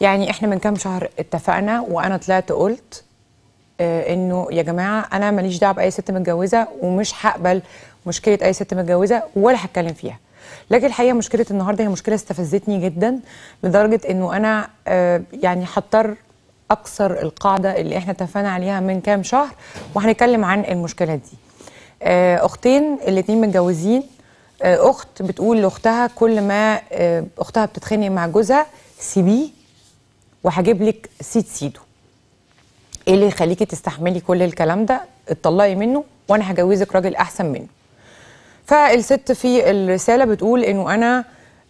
يعني احنا من كام شهر اتفقنا وانا طلعت قلت آه انه يا جماعه انا ماليش دعوه باي ست متجوزه ومش هقبل مشكله اي ست متجوزه ولا هتكلم فيها لكن الحقيقه مشكله النهارده هي مشكله استفزتني جدا لدرجه انه انا آه يعني هضطر اكسر القاعده اللي احنا اتفقنا عليها من كام شهر وهنتكلم عن المشكله دي آه اختين الاتنين متجوزين آه، اخت بتقول لاختها كل ما آه، اختها بتتخانق مع جوزها سيبيه وهجيب لك سيد سيده ايه اللي يخليكي تستحملي كل الكلام ده اتطلقي منه وانا هجوزك راجل احسن منه فالست في الرساله بتقول انه انا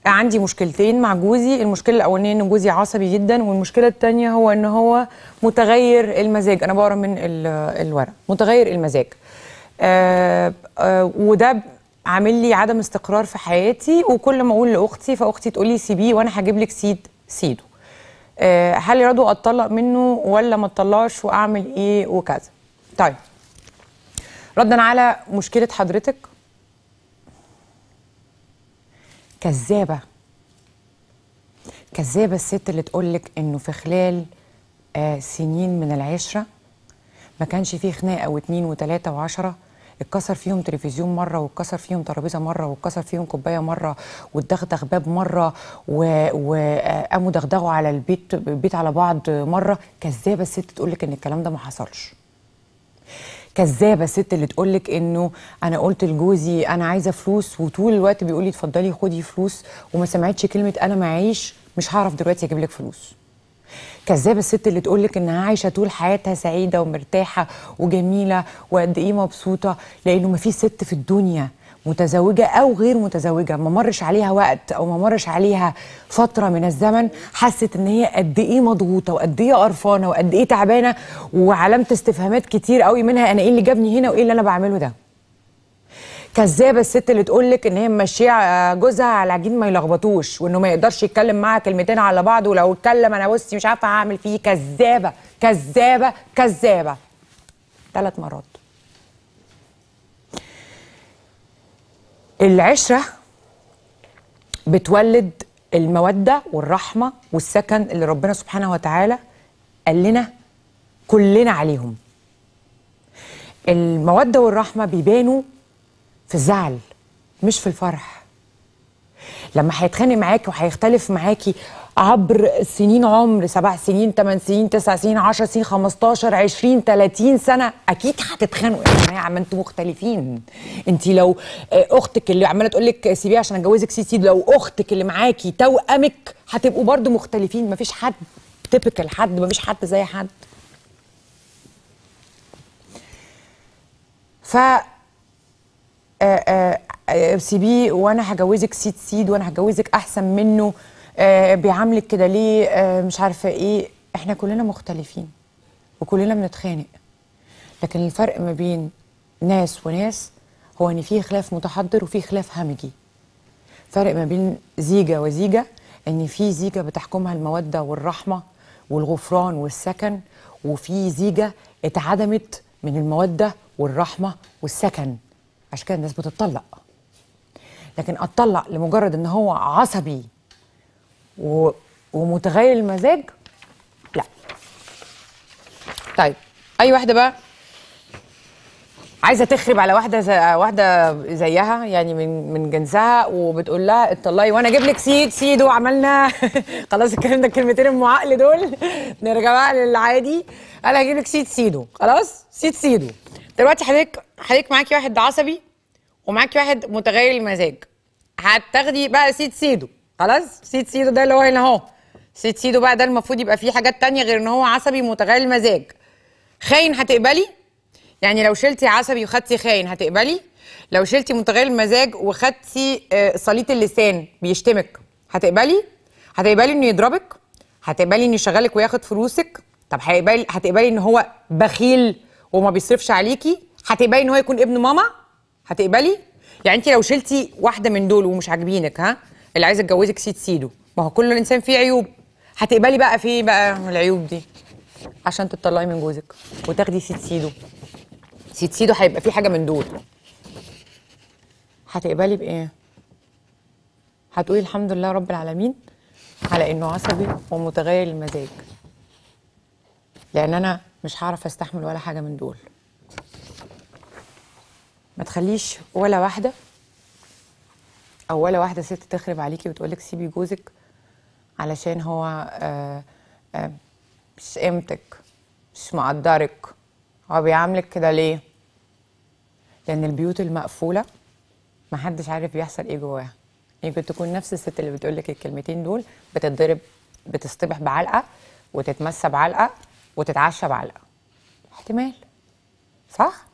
عندي مشكلتين مع جوزي المشكله الاولانيه ان جوزي عصبي جدا والمشكله الثانيه هو ان هو متغير المزاج انا بقرا من الورق متغير المزاج آه آه وده عامل لي عدم استقرار في حياتي وكل ما اقول لاختي فاختي تقول لي سيبيه وانا هجيب لك سيد سيده آه، هل يرادوا اتطلق منه ولا ما اتطلقش واعمل ايه وكذا طيب ردا على مشكله حضرتك كذابه كذابه الست اللي تقول لك انه في خلال آه سنين من العشره ما كانش فيه خناقه واتنين وتلاته وعشره اتكسر فيهم تلفزيون مره واتكسر فيهم ترابيزه مره واتكسر فيهم كوبايه مره واتدغدغ باب مره وقاموا آه، دغدغوا على البيت بيت على بعض مره كذابه الست تقول لك ان الكلام ده ما حصلش كذابه الست اللي تقول لك انه انا قلت لجوزي انا عايزه فلوس وطول الوقت بيقول لي اتفضلي خدي فلوس وما سمعتش كلمه انا معيش مش هعرف دلوقتي اجيب لك فلوس كذابه الست اللي تقول لك انها عايشه طول حياتها سعيده ومرتاحه وجميله وقد ايه مبسوطه لانه ما فيش ست في الدنيا متزوجه او غير متزوجه ما مرش عليها وقت او ما مرش عليها فتره من الزمن حست ان هي قد ايه مضغوطه وقد ايه قرفانه وقد ايه تعبانه وعلامه استفهامات كتير قوي منها انا ايه اللي جابني هنا وايه اللي انا بعمله ده كذابه الست اللي تقول لك ان هي ماشيه آه، جوزها على عجين ما يلخبطوش وانه ما يقدرش يتكلم معاها كلمتين على بعض ولو اتكلم انا بصي مش عارفه هعمل فيه إيه. كذابه كذابه كذابه ثلاث مرات العشره بتولد الموده والرحمه والسكن اللي ربنا سبحانه وتعالى قال لنا كلنا عليهم الموده والرحمه بيبانوا في الزعل مش في الفرح لما هيتخانق معاكي وهيختلف معاكي عبر سنين عمر سبع سنين ثمان سنين تسع سنين 10 سنين 15 20 30 سنه اكيد هتتخانقوا يا جماعه ما انتوا مختلفين انت لو آه، اختك اللي عماله تقول لك سيبيه عشان اتجوزك سي لو اختك اللي معاكي توامك هتبقوا برضو مختلفين مفيش حد تيبيكال حد مفيش حد زي حد ف آه، آه، آه، سيبيه وانا هجوزك سيد سيد وانا هجوزك احسن منه بيعاملك كده ليه مش عارفه ايه احنا كلنا مختلفين وكلنا بنتخانق لكن الفرق ما بين ناس وناس هو ان في خلاف متحضر وفي خلاف همجي فرق ما بين زيجه وزيجه ان في زيجه بتحكمها الموده والرحمه والغفران والسكن وفي زيجه اتعدمت من الموده والرحمه والسكن عشان كده الناس بتطلق لكن اتطلق لمجرد ان هو عصبي و... ومتغير المزاج لا طيب اي واحده بقى عايزه تخرب على واحده زي واحده زيها يعني من من جنسها وبتقول لها اتطلقي وانا اجيب لك سيد سيد وعملنا خلاص الكلام ده الكلمتين ام عقل دول نرجع بقى للعادي انا هجيب لك سيد سيدو خلاص سيد سيدو دلوقتي حضرتك حضرتك معاكي واحد عصبي ومعاكي واحد متغير المزاج هتاخدي بقى سيد سيدو خلاص سيد سيدو ده اللي هو هنا اهو سيد سيدو بقى ده المفروض يبقى فيه حاجات تانية غير ان هو عصبي متغير المزاج خاين هتقبلي يعني لو شلتي عصبي وخدتي خاين هتقبلي لو شلتي متغير المزاج وخدتي سليط آه، اللسان بيشتمك هتقبلي هتقبلي انه يضربك هتقبلي انه يشغلك وياخد فلوسك طب هتقبلي هتقبلي ان هو بخيل وما بيصرفش عليكي هتقبلي ان هو يكون ابن ماما هتقبلي يعني انت لو شلتي واحده من دول ومش عاجبينك ها اللي عايزه اتجوزك سيد سيده ما هو كل انسان فيه عيوب هتقبلي بقى في إيه بقى العيوب دي عشان تطلعي من جوزك وتاخدي سيد سيده سيد سيده هيبقى فيه حاجه من دول هتقبلي بايه هتقولي الحمد لله رب العالمين على انه عصبي ومتغير المزاج لان انا مش هعرف استحمل ولا حاجه من دول ما تخليش ولا واحده او ولا واحده ست تخرب عليكي وتقولك سيبي جوزك علشان هو آآ آه، آآ آه، مش قيمتك مش مقدرك هو بيعاملك كده ليه لان البيوت المقفوله محدش عارف بيحصل ايه جواها يمكن يعني تكون نفس الست اللي بتقولك الكلمتين دول بتتضرب بتصطبح بعلقه وتتمسى بعلقه وتتعشى بعلقه احتمال صح